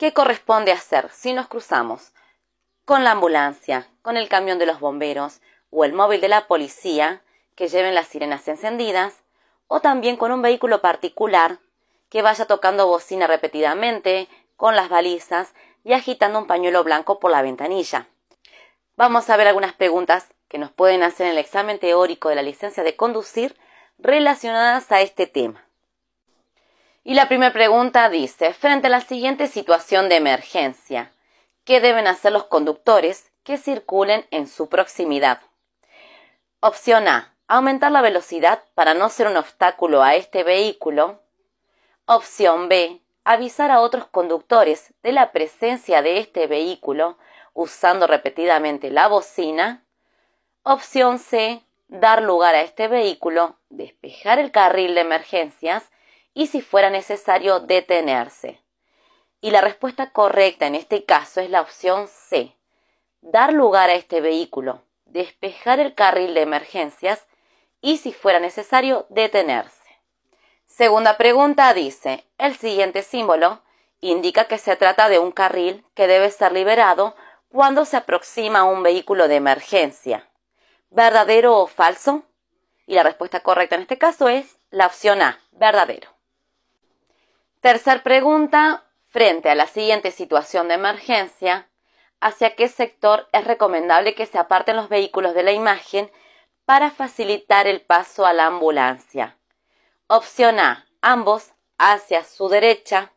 ¿Qué corresponde hacer si nos cruzamos con la ambulancia, con el camión de los bomberos o el móvil de la policía que lleven las sirenas encendidas, o también con un vehículo particular que vaya tocando bocina repetidamente, con las balizas y agitando un pañuelo blanco por la ventanilla? Vamos a ver algunas preguntas que nos pueden hacer en el examen teórico de la licencia de conducir relacionadas a este tema. Y la primera pregunta dice, frente a la siguiente situación de emergencia, ¿qué deben hacer los conductores que circulen en su proximidad? Opción A, aumentar la velocidad para no ser un obstáculo a este vehículo. Opción B, avisar a otros conductores de la presencia de este vehículo usando repetidamente la bocina. Opción C, dar lugar a este vehículo, despejar el carril de emergencias y si fuera necesario detenerse. Y la respuesta correcta en este caso es la opción C, dar lugar a este vehículo, despejar el carril de emergencias y si fuera necesario detenerse. Segunda pregunta dice, el siguiente símbolo indica que se trata de un carril que debe ser liberado cuando se aproxima a un vehículo de emergencia. ¿Verdadero o falso? Y la respuesta correcta en este caso es la opción A, verdadero. Tercer pregunta, frente a la siguiente situación de emergencia, ¿hacia qué sector es recomendable que se aparten los vehículos de la imagen para facilitar el paso a la ambulancia? Opción A, ambos hacia su derecha.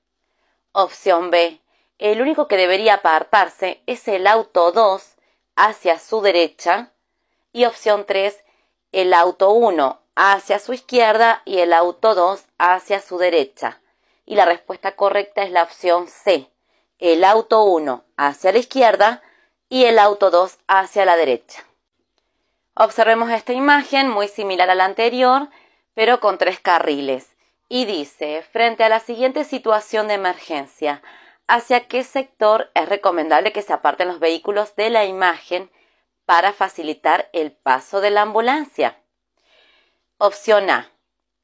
Opción B, el único que debería apartarse es el auto 2 hacia su derecha. Y opción 3, el auto 1 hacia su izquierda y el auto 2 hacia su derecha y la respuesta correcta es la opción C, el auto 1 hacia la izquierda y el auto 2 hacia la derecha. Observemos esta imagen muy similar a la anterior, pero con tres carriles, y dice, frente a la siguiente situación de emergencia, ¿hacia qué sector es recomendable que se aparten los vehículos de la imagen para facilitar el paso de la ambulancia? Opción A,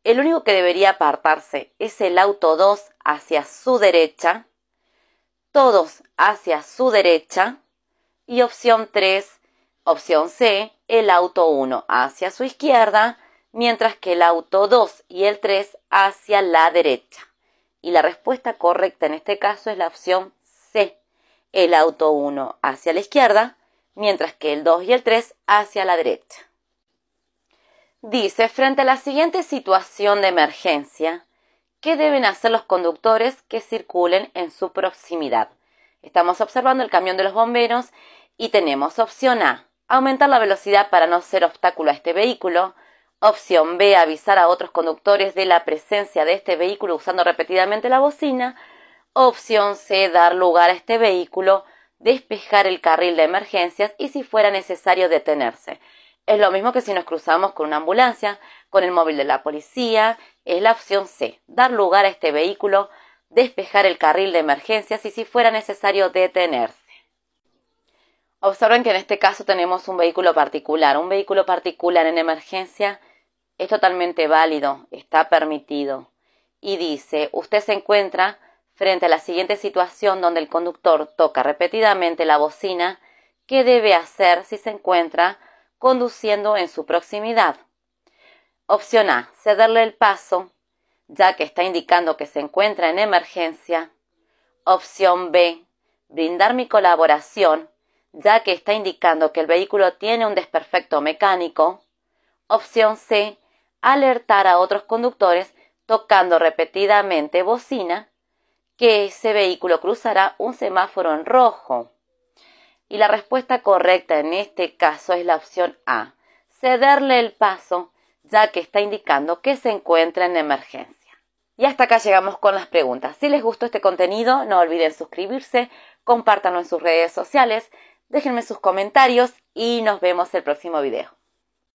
el único que debería apartarse es el auto 2 hacia su derecha, todos hacia su derecha y opción 3, opción C, el auto 1 hacia su izquierda, mientras que el auto 2 y el 3 hacia la derecha. Y la respuesta correcta en este caso es la opción C, el auto 1 hacia la izquierda, mientras que el 2 y el 3 hacia la derecha. Dice, frente a la siguiente situación de emergencia, ¿qué deben hacer los conductores que circulen en su proximidad? Estamos observando el camión de los bomberos y tenemos opción A, aumentar la velocidad para no ser obstáculo a este vehículo. Opción B, avisar a otros conductores de la presencia de este vehículo usando repetidamente la bocina. Opción C, dar lugar a este vehículo, despejar el carril de emergencias y si fuera necesario detenerse. Es lo mismo que si nos cruzamos con una ambulancia, con el móvil de la policía. Es la opción C, dar lugar a este vehículo, despejar el carril de emergencias y si fuera necesario detenerse. Observen que en este caso tenemos un vehículo particular. Un vehículo particular en emergencia es totalmente válido, está permitido. Y dice, usted se encuentra frente a la siguiente situación donde el conductor toca repetidamente la bocina, ¿qué debe hacer si se encuentra conduciendo en su proximidad. Opción A. Cederle el paso, ya que está indicando que se encuentra en emergencia. Opción B. Brindar mi colaboración, ya que está indicando que el vehículo tiene un desperfecto mecánico. Opción C. Alertar a otros conductores tocando repetidamente bocina que ese vehículo cruzará un semáforo en rojo. Y la respuesta correcta en este caso es la opción A, cederle el paso, ya que está indicando que se encuentra en emergencia. Y hasta acá llegamos con las preguntas. Si les gustó este contenido, no olviden suscribirse, compártanlo en sus redes sociales, déjenme sus comentarios y nos vemos el próximo video.